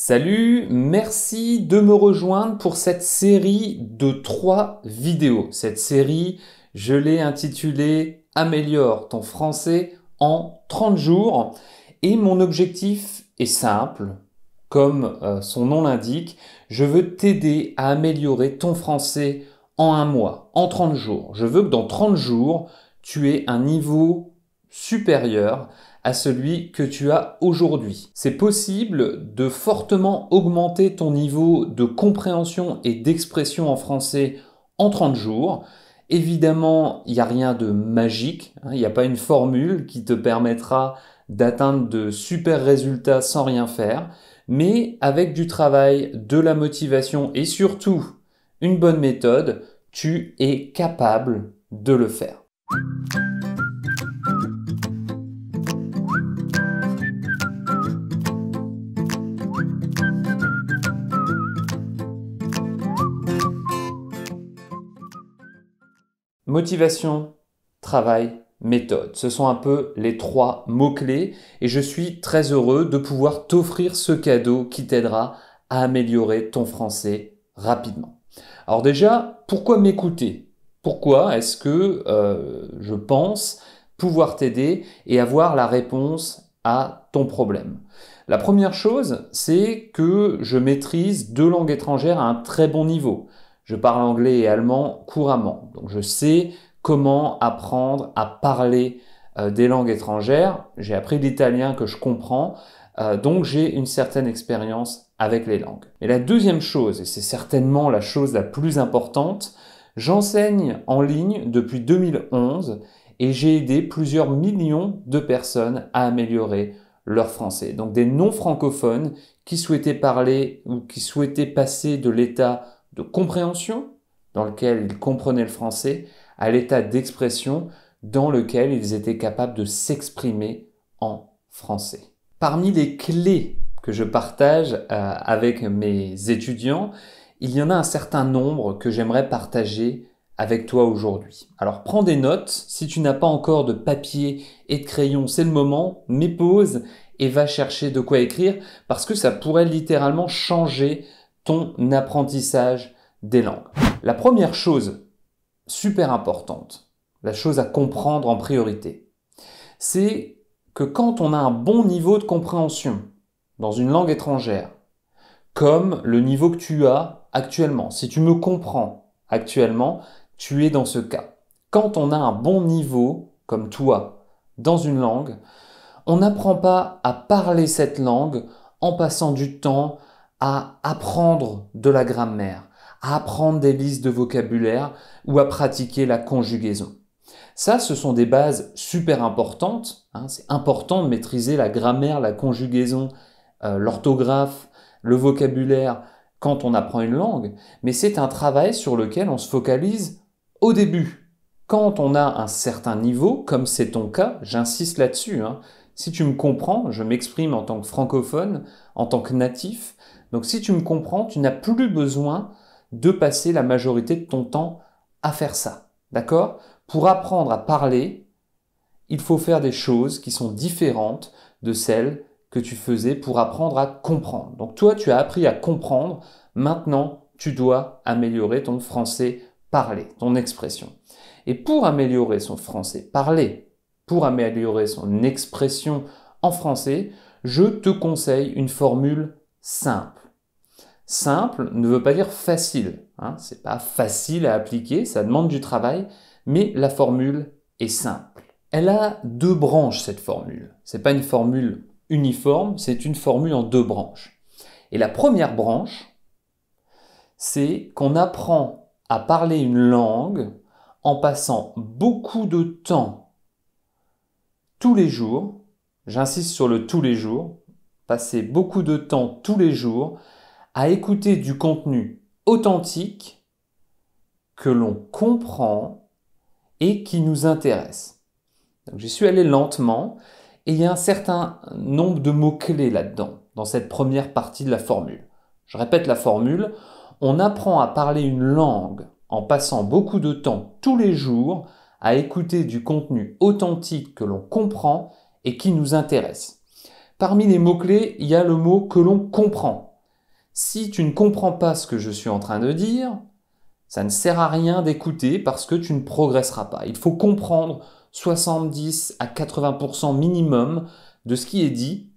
Salut, merci de me rejoindre pour cette série de trois vidéos. Cette série, je l'ai intitulée Améliore ton français en 30 jours. Et mon objectif est simple, comme euh, son nom l'indique, je veux t'aider à améliorer ton français en un mois, en 30 jours. Je veux que dans 30 jours, tu aies un niveau supérieur à celui que tu as aujourd'hui. C'est possible de fortement augmenter ton niveau de compréhension et d'expression en français en 30 jours. Évidemment, il n'y a rien de magique, hein. il n'y a pas une formule qui te permettra d'atteindre de super résultats sans rien faire, mais avec du travail, de la motivation et surtout une bonne méthode, tu es capable de le faire. motivation, travail, méthode. Ce sont un peu les trois mots-clés et je suis très heureux de pouvoir t'offrir ce cadeau qui t'aidera à améliorer ton français rapidement. Alors déjà, pourquoi m'écouter Pourquoi est-ce que euh, je pense pouvoir t'aider et avoir la réponse à ton problème La première chose, c'est que je maîtrise deux langues étrangères à un très bon niveau. Je parle anglais et allemand couramment. Donc je sais comment apprendre à parler euh, des langues étrangères. J'ai appris l'italien que je comprends. Euh, donc j'ai une certaine expérience avec les langues. Et la deuxième chose, et c'est certainement la chose la plus importante, j'enseigne en ligne depuis 2011 et j'ai aidé plusieurs millions de personnes à améliorer leur français. Donc des non francophones qui souhaitaient parler ou qui souhaitaient passer de l'état compréhension dans lequel ils comprenaient le français à l'état d'expression dans lequel ils étaient capables de s'exprimer en français. Parmi les clés que je partage euh, avec mes étudiants, il y en a un certain nombre que j'aimerais partager avec toi aujourd'hui. Alors prends des notes, si tu n'as pas encore de papier et de crayon, c'est le moment, mets pause et va chercher de quoi écrire parce que ça pourrait littéralement changer ton apprentissage des langues. La première chose super importante, la chose à comprendre en priorité, c'est que quand on a un bon niveau de compréhension dans une langue étrangère, comme le niveau que tu as actuellement, si tu me comprends actuellement, tu es dans ce cas. Quand on a un bon niveau, comme toi, dans une langue, on n'apprend pas à parler cette langue en passant du temps à apprendre de la grammaire à apprendre des listes de vocabulaire ou à pratiquer la conjugaison. Ça, ce sont des bases super importantes. Hein. C'est important de maîtriser la grammaire, la conjugaison, euh, l'orthographe, le vocabulaire quand on apprend une langue, mais c'est un travail sur lequel on se focalise au début. Quand on a un certain niveau, comme c'est ton cas, j'insiste là-dessus, hein. si tu me comprends, je m'exprime en tant que francophone, en tant que natif, donc si tu me comprends, tu n'as plus besoin de passer la majorité de ton temps à faire ça. D'accord Pour apprendre à parler, il faut faire des choses qui sont différentes de celles que tu faisais pour apprendre à comprendre. Donc toi, tu as appris à comprendre. Maintenant, tu dois améliorer ton français parlé, ton expression. Et pour améliorer son français parlé, pour améliorer son expression en français, je te conseille une formule simple. Simple ne veut pas dire facile. Hein. C'est pas facile à appliquer, ça demande du travail, mais la formule est simple. Elle a deux branches cette formule. Ce n'est pas une formule uniforme, c'est une formule en deux branches. Et la première branche, c'est qu'on apprend à parler une langue en passant beaucoup de temps tous les jours. J'insiste sur le tous les jours. Passer beaucoup de temps tous les jours à écouter du contenu authentique que l'on comprend et qui nous intéresse. j'y suis allé lentement et il y a un certain nombre de mots-clés là-dedans, dans cette première partie de la formule. Je répète la formule, on apprend à parler une langue en passant beaucoup de temps tous les jours à écouter du contenu authentique que l'on comprend et qui nous intéresse. Parmi les mots-clés, il y a le mot que l'on comprend si tu ne comprends pas ce que je suis en train de dire, ça ne sert à rien d'écouter parce que tu ne progresseras pas. Il faut comprendre 70 à 80% minimum de ce qui est dit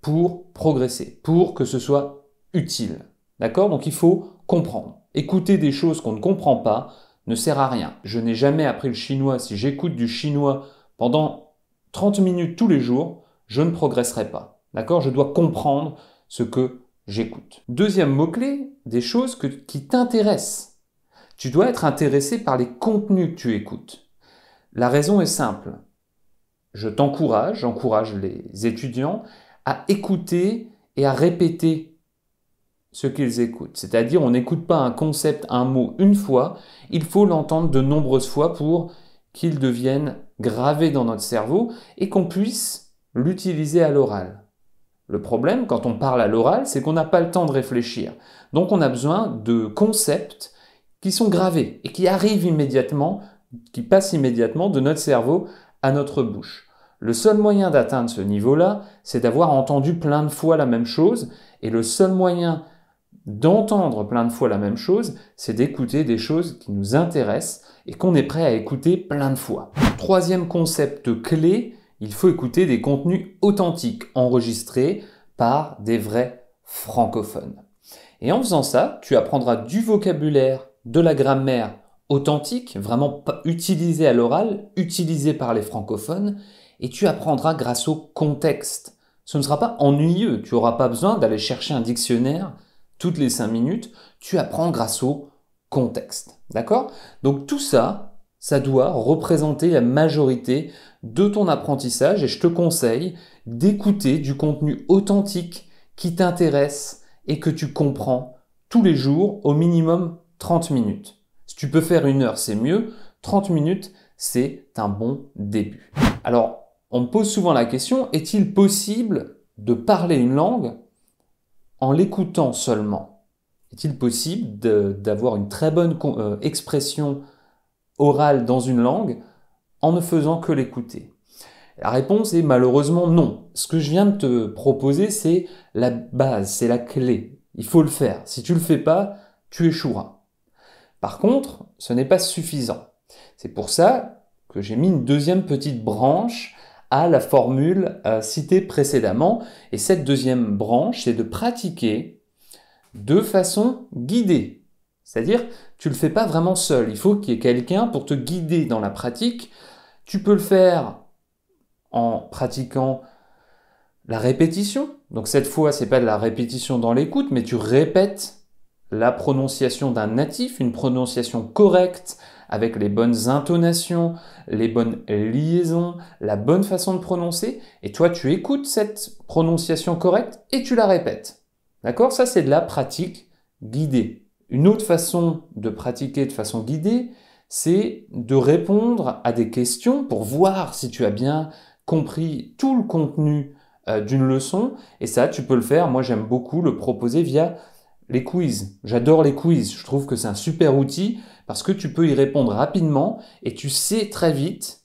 pour progresser, pour que ce soit utile. D'accord Donc il faut comprendre. Écouter des choses qu'on ne comprend pas ne sert à rien. Je n'ai jamais appris le chinois. Si j'écoute du chinois pendant 30 minutes tous les jours, je ne progresserai pas. D'accord Je dois comprendre ce que j'écoute. Deuxième mot-clé, des choses qui t'intéressent. Tu dois être intéressé par les contenus que tu écoutes. La raison est simple. Je t'encourage, j'encourage les étudiants à écouter et à répéter ce qu'ils écoutent. C'est-à-dire, on n'écoute pas un concept, un mot une fois, il faut l'entendre de nombreuses fois pour qu'il devienne gravé dans notre cerveau et qu'on puisse l'utiliser à l'oral. Le problème, quand on parle à l'oral, c'est qu'on n'a pas le temps de réfléchir. Donc on a besoin de concepts qui sont gravés et qui arrivent immédiatement, qui passent immédiatement de notre cerveau à notre bouche. Le seul moyen d'atteindre ce niveau-là, c'est d'avoir entendu plein de fois la même chose, et le seul moyen d'entendre plein de fois la même chose, c'est d'écouter des choses qui nous intéressent et qu'on est prêt à écouter plein de fois. Troisième concept clé, il faut écouter des contenus authentiques enregistrés par des vrais francophones. Et en faisant ça, tu apprendras du vocabulaire, de la grammaire authentique, vraiment utilisée à l'oral, utilisée par les francophones, et tu apprendras grâce au contexte. Ce ne sera pas ennuyeux, tu n'auras pas besoin d'aller chercher un dictionnaire toutes les cinq minutes, tu apprends grâce au contexte. D'accord Donc tout ça, ça doit représenter la majorité de ton apprentissage et je te conseille d'écouter du contenu authentique qui t'intéresse et que tu comprends tous les jours au minimum 30 minutes. Si tu peux faire une heure, c'est mieux. 30 minutes, c'est un bon début. Alors, on me pose souvent la question, est-il possible de parler une langue en l'écoutant seulement Est-il possible d'avoir une très bonne euh, expression orale dans une langue en ne faisant que l'écouter La réponse est malheureusement non. Ce que je viens de te proposer, c'est la base, c'est la clé. Il faut le faire. Si tu le fais pas, tu échoueras. Par contre, ce n'est pas suffisant. C'est pour ça que j'ai mis une deuxième petite branche à la formule euh, citée précédemment. Et cette deuxième branche, c'est de pratiquer de façon guidée. C'est-à-dire, tu le fais pas vraiment seul. Il faut qu'il y ait quelqu'un pour te guider dans la pratique. Tu peux le faire en pratiquant la répétition. Donc cette fois, n'est pas de la répétition dans l'écoute, mais tu répètes la prononciation d'un natif, une prononciation correcte avec les bonnes intonations, les bonnes liaisons, la bonne façon de prononcer et toi tu écoutes cette prononciation correcte et tu la répètes. D'accord Ça c'est de la pratique guidée. Une autre façon de pratiquer de façon guidée, c'est de répondre à des questions pour voir si tu as bien compris tout le contenu euh, d'une leçon. Et ça, tu peux le faire. Moi, j'aime beaucoup le proposer via les quiz. J'adore les quiz. Je trouve que c'est un super outil parce que tu peux y répondre rapidement et tu sais très vite,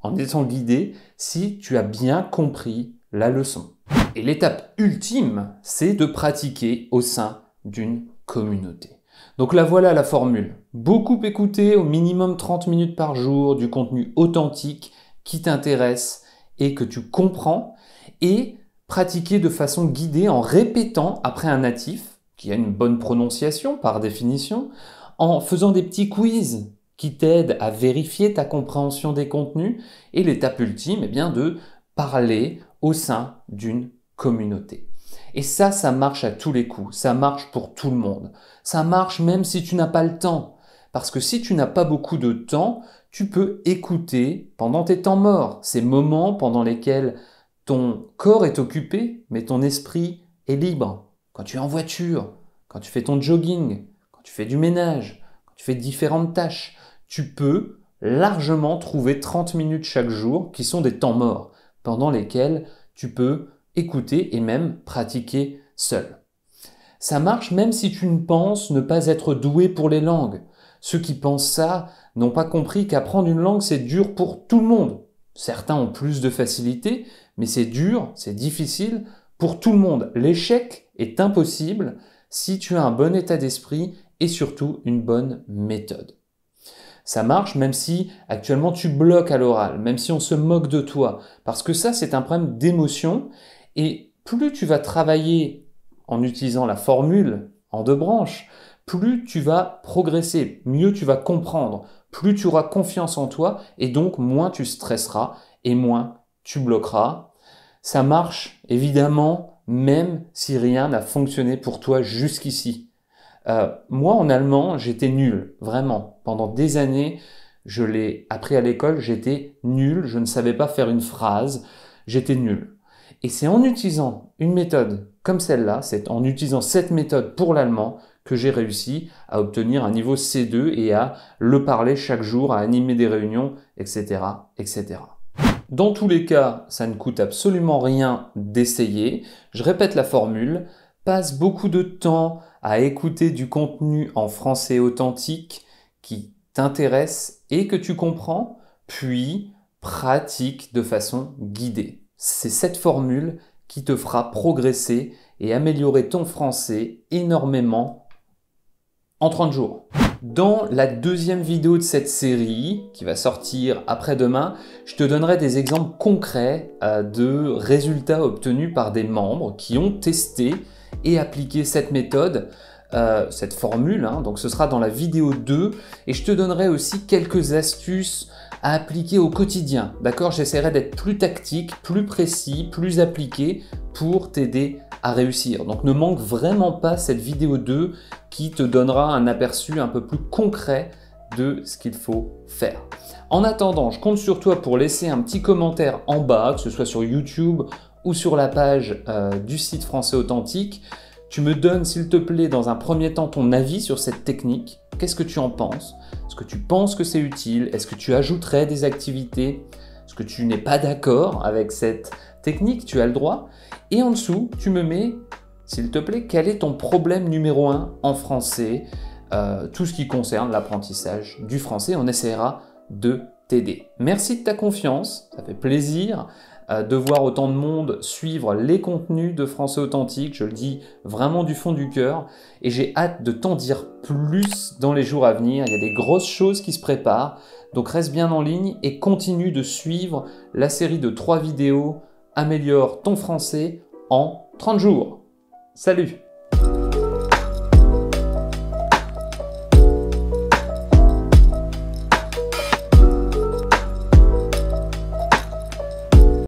en étant guidé, si tu as bien compris la leçon. Et l'étape ultime, c'est de pratiquer au sein d'une communauté. Donc la voilà la formule. Beaucoup écouter au minimum 30 minutes par jour du contenu authentique qui t'intéresse et que tu comprends et pratiquer de façon guidée en répétant après un natif qui a une bonne prononciation par définition, en faisant des petits quiz qui t'aident à vérifier ta compréhension des contenus et l'étape ultime eh bien de parler au sein d'une communauté. Et ça, ça marche à tous les coups, ça marche pour tout le monde. Ça marche même si tu n'as pas le temps. Parce que si tu n'as pas beaucoup de temps, tu peux écouter pendant tes temps morts, ces moments pendant lesquels ton corps est occupé, mais ton esprit est libre. Quand tu es en voiture, quand tu fais ton jogging, quand tu fais du ménage, quand tu fais différentes tâches, tu peux largement trouver 30 minutes chaque jour qui sont des temps morts, pendant lesquels tu peux écouter et même pratiquer seul. Ça marche même si tu ne penses ne pas être doué pour les langues. Ceux qui pensent ça n'ont pas compris qu'apprendre une langue c'est dur pour tout le monde. Certains ont plus de facilité, mais c'est dur, c'est difficile pour tout le monde. L'échec est impossible si tu as un bon état d'esprit et surtout une bonne méthode. Ça marche même si actuellement tu bloques à l'oral, même si on se moque de toi, parce que ça c'est un problème d'émotion et plus tu vas travailler en utilisant la formule en deux branches, plus tu vas progresser, mieux tu vas comprendre, plus tu auras confiance en toi et donc moins tu stresseras et moins tu bloqueras. Ça marche évidemment même si rien n'a fonctionné pour toi jusqu'ici. Euh, moi en allemand j'étais nul, vraiment. Pendant des années je l'ai appris à l'école, j'étais nul, je ne savais pas faire une phrase, j'étais nul. Et c'est en utilisant une méthode comme celle-là, c'est en utilisant cette méthode pour l'allemand que j'ai réussi à obtenir un niveau C2 et à le parler chaque jour, à animer des réunions, etc., etc. Dans tous les cas, ça ne coûte absolument rien d'essayer. Je répète la formule, passe beaucoup de temps à écouter du contenu en français authentique qui t'intéresse et que tu comprends, puis pratique de façon guidée. C'est cette formule qui te fera progresser et améliorer ton français énormément en 30 jours. Dans la deuxième vidéo de cette série, qui va sortir après-demain, je te donnerai des exemples concrets euh, de résultats obtenus par des membres qui ont testé et appliqué cette méthode, euh, cette formule. Hein. donc ce sera dans la vidéo 2. Et je te donnerai aussi quelques astuces à appliquer au quotidien. D'accord J'essaierai d'être plus tactique, plus précis, plus appliqué pour t'aider à réussir. Donc ne manque vraiment pas cette vidéo 2 qui te donnera un aperçu un peu plus concret de ce qu'il faut faire. En attendant, je compte sur toi pour laisser un petit commentaire en bas, que ce soit sur YouTube ou sur la page euh, du site français authentique. Tu me donnes, s'il te plaît, dans un premier temps, ton avis sur cette technique. Qu'est-ce que tu en penses Est-ce que tu penses que c'est utile Est-ce que tu ajouterais des activités Est-ce que tu n'es pas d'accord avec cette technique Tu as le droit. Et en dessous, tu me mets, s'il te plaît, quel est ton problème numéro un en français euh, Tout ce qui concerne l'apprentissage du français, on essaiera de t'aider. Merci de ta confiance, ça fait plaisir. Euh, de voir autant de monde suivre les contenus de Français Authentique, je le dis vraiment du fond du cœur, et j'ai hâte de t'en dire plus dans les jours à venir, il y a des grosses choses qui se préparent, donc reste bien en ligne et continue de suivre la série de trois vidéos Améliore ton français en 30 jours. Salut